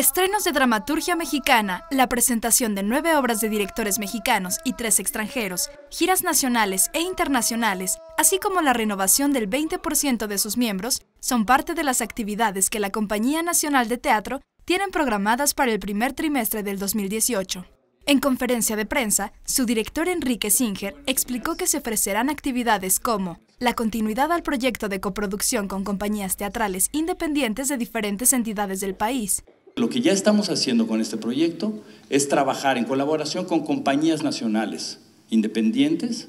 Estrenos de dramaturgia mexicana, la presentación de nueve obras de directores mexicanos y tres extranjeros, giras nacionales e internacionales, así como la renovación del 20% de sus miembros, son parte de las actividades que la Compañía Nacional de Teatro tienen programadas para el primer trimestre del 2018. En conferencia de prensa, su director Enrique Singer explicó que se ofrecerán actividades como la continuidad al proyecto de coproducción con compañías teatrales independientes de diferentes entidades del país, lo que ya estamos haciendo con este proyecto es trabajar en colaboración con compañías nacionales independientes,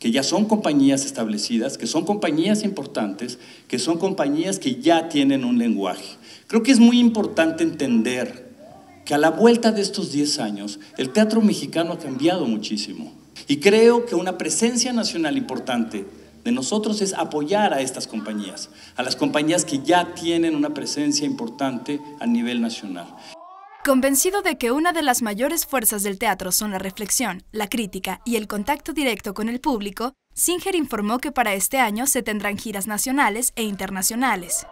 que ya son compañías establecidas, que son compañías importantes, que son compañías que ya tienen un lenguaje. Creo que es muy importante entender que a la vuelta de estos 10 años, el teatro mexicano ha cambiado muchísimo. Y creo que una presencia nacional importante de nosotros es apoyar a estas compañías, a las compañías que ya tienen una presencia importante a nivel nacional. Convencido de que una de las mayores fuerzas del teatro son la reflexión, la crítica y el contacto directo con el público, Singer informó que para este año se tendrán giras nacionales e internacionales.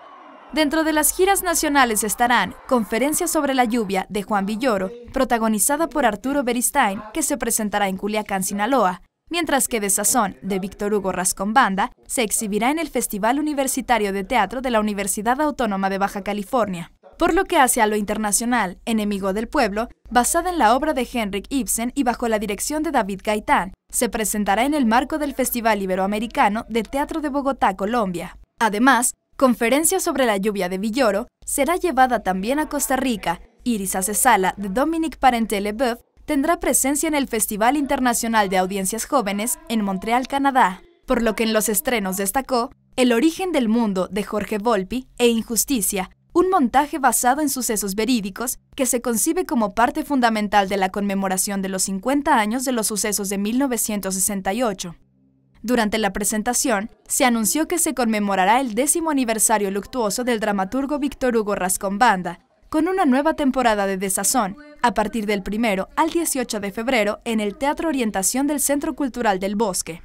Dentro de las giras nacionales estarán Conferencias sobre la lluvia de Juan Villoro, protagonizada por Arturo Beristain, que se presentará en Culiacán, Sinaloa, mientras que Desazón, de Víctor Hugo Rascón Banda, se exhibirá en el Festival Universitario de Teatro de la Universidad Autónoma de Baja California. Por lo que hace a lo internacional, Enemigo del Pueblo, basada en la obra de Henrik Ibsen y bajo la dirección de David Gaitán, se presentará en el marco del Festival Iberoamericano de Teatro de Bogotá, Colombia. Además, Conferencia sobre la lluvia de Villoro será llevada también a Costa Rica. Iris Acesala, de Dominic Parentele leboeuf tendrá presencia en el Festival Internacional de Audiencias Jóvenes en Montreal, Canadá, por lo que en los estrenos destacó El origen del mundo de Jorge Volpi e Injusticia, un montaje basado en sucesos verídicos que se concibe como parte fundamental de la conmemoración de los 50 años de los sucesos de 1968. Durante la presentación, se anunció que se conmemorará el décimo aniversario luctuoso del dramaturgo Víctor Hugo Rascón Banda, con una nueva temporada de Desazón, a partir del 1 al 18 de febrero en el Teatro Orientación del Centro Cultural del Bosque.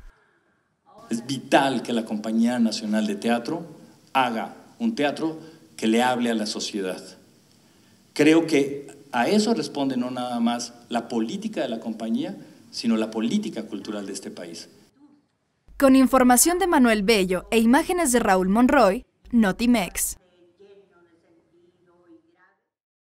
Es vital que la Compañía Nacional de Teatro haga un teatro que le hable a la sociedad. Creo que a eso responde no nada más la política de la compañía, sino la política cultural de este país. Con información de Manuel Bello e imágenes de Raúl Monroy, Notimex.